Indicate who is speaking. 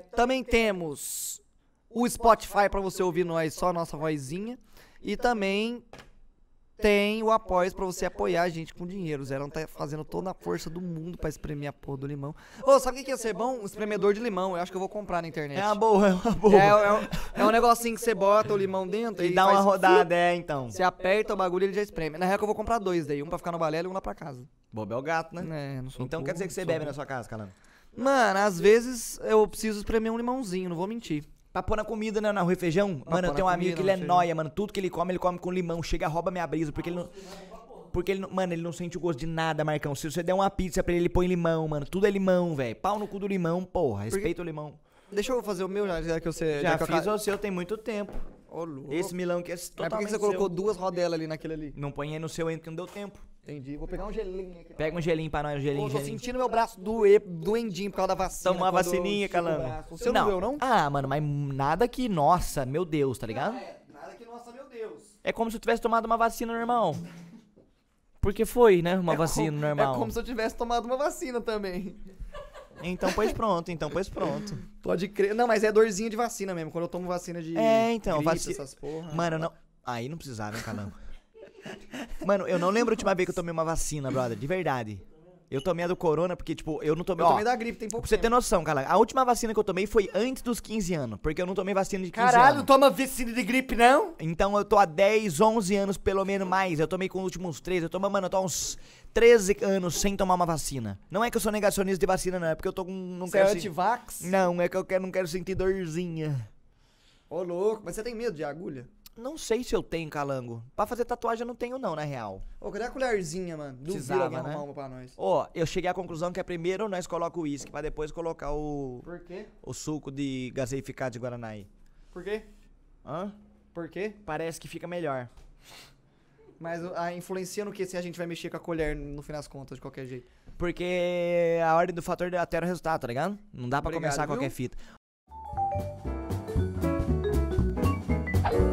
Speaker 1: também temos o Spotify para você ouvir nós, só a nossa vozinha. E também tem o apoio para você apoiar a gente com dinheiro. O Zerão tá fazendo toda a força do mundo para espremer a porra do limão. Ô, oh, sabe o que, que ia ser bom? Um espremedor de limão. Eu acho que eu vou comprar na internet. É uma boa, é uma boa. É, é, um, é um negocinho que você bota o limão dentro e, e dá uma rodada, é, então. Você aperta o bagulho e ele já espreme. Na real, eu vou comprar dois daí. Um pra ficar no balé e um lá pra casa. Bobo é o gato, né? É, não sou Então burro, quer dizer que você bebe burro. na sua casa, Calano? Mano, às vezes eu preciso espremer um limãozinho, não vou mentir. Pra pôr na comida, né? No refeijão. Pra mano, eu tenho um amigo que ele é noia, mano. Tudo que ele come, ele come com limão. Chega, rouba minha brisa, porque ele não. Porque ele, mano, ele não sente o gosto de nada, Marcão. Se você der uma pizza pra ele, ele põe limão, mano. Tudo é limão, velho. Pau no cu do limão, porra. Respeita porque... o limão. Deixa eu fazer o meu, já, que você. Já, já que eu fiz o seu tem muito tempo. Oh, Esse milão que é totalmente. É porque você colocou duas rodelas ali naquele ali. Não aí no seu ainda porque não deu tempo. Entendi. Vou pegar um gelinho aqui. Pega um gelinho pra nós, um gelinho. Pô, tô gelinho. sentindo meu braço doer, doendinho por causa da vacina. Tomar vacininha, calando. não doeu, não? Ah, mano, mas nada que, nossa, meu Deus, tá ligado? é, nada que, nossa, meu Deus. É como se eu tivesse tomado uma vacina, meu irmão. Porque foi, né? Uma é vacina como, normal. É como se eu tivesse tomado uma vacina também. Então, pois pronto, então, pois pronto. Pode crer. Não, mas é dorzinha de vacina mesmo. Quando eu tomo vacina de. É, então, vacina. essas porra. Mano, não. Aí não precisava, hein, Mano, eu não lembro a última vez que eu tomei uma vacina, brother. De verdade. Eu tomei a do corona, porque, tipo, eu não tomei. Eu ó, tomei da gripe, tem pouco Pra você tempo. ter noção, cara, a última vacina que eu tomei foi antes dos 15 anos, porque eu não tomei vacina de 15 Caralho, anos. Caralho, toma vacina de gripe, não? Então eu tô há 10, 11 anos, pelo menos mais. Eu tomei com os últimos 3. Eu tomo, mano, eu tô há uns 13 anos sem tomar uma vacina. Não é que eu sou negacionista de vacina, não. É porque eu tô com. Não você é quero é antivax? Se... Não, é que eu quero, não quero sentir dorzinha. Ô, louco, mas você tem medo de agulha? Não sei se eu tenho calango. Pra fazer tatuagem eu não tenho, não, na real. Ô, cadê a colherzinha, mano? Precisava, Duvido alguém né? arrumar uma pra nós. Ó, eu cheguei à conclusão que é primeiro nós colocamos o uísque, pra depois colocar o. Por quê? O suco de gaseificado de aí. Por quê? Hã? Por quê? Parece que fica melhor. Mas a influencia no que se a gente vai mexer com a colher no fim das contas, de qualquer jeito. Porque a ordem do fator altera o resultado, tá ligado? Não dá para começar viu? qualquer fita.